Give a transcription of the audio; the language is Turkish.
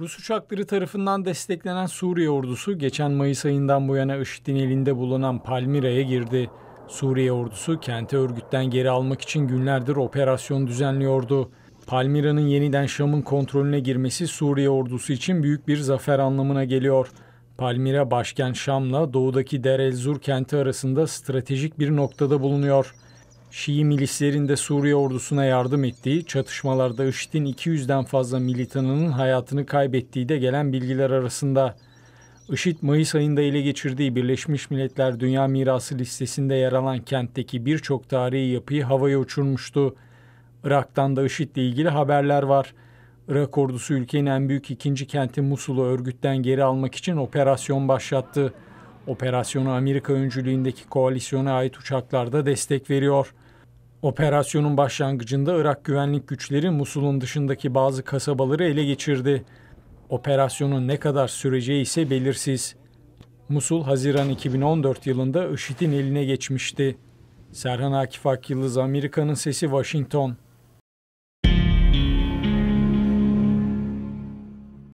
Rus uçakları tarafından desteklenen Suriye ordusu geçen Mayıs ayından bu yana IŞİD'in elinde bulunan Palmira'ya girdi. Suriye ordusu kenti örgütten geri almak için günlerdir operasyon düzenliyordu. Palmira'nın yeniden Şam'ın kontrolüne girmesi Suriye ordusu için büyük bir zafer anlamına geliyor. Palmira başkent Şam'la doğudaki Der Zur kenti arasında stratejik bir noktada bulunuyor. Şii milislerin Suriye ordusuna yardım ettiği, çatışmalarda IŞİD'in 200'den fazla militanının hayatını kaybettiği de gelen bilgiler arasında. IŞİD Mayıs ayında ele geçirdiği Birleşmiş Milletler Dünya Mirası listesinde yer alan kentteki birçok tarihi yapıyı havaya uçurmuştu. Irak'tan da IŞİD'le ilgili haberler var. Irak ordusu ülkenin en büyük ikinci kenti Musul'u örgütten geri almak için operasyon başlattı. Operasyonu Amerika öncülüğündeki koalisyona ait uçaklarda destek veriyor. Operasyonun başlangıcında Irak güvenlik güçleri Musul'un dışındaki bazı kasabaları ele geçirdi. Operasyonun ne kadar süreceği ise belirsiz. Musul Haziran 2014 yılında IŞİD'in eline geçmişti. Serhan Akif Ak Amerika'nın Sesi Washington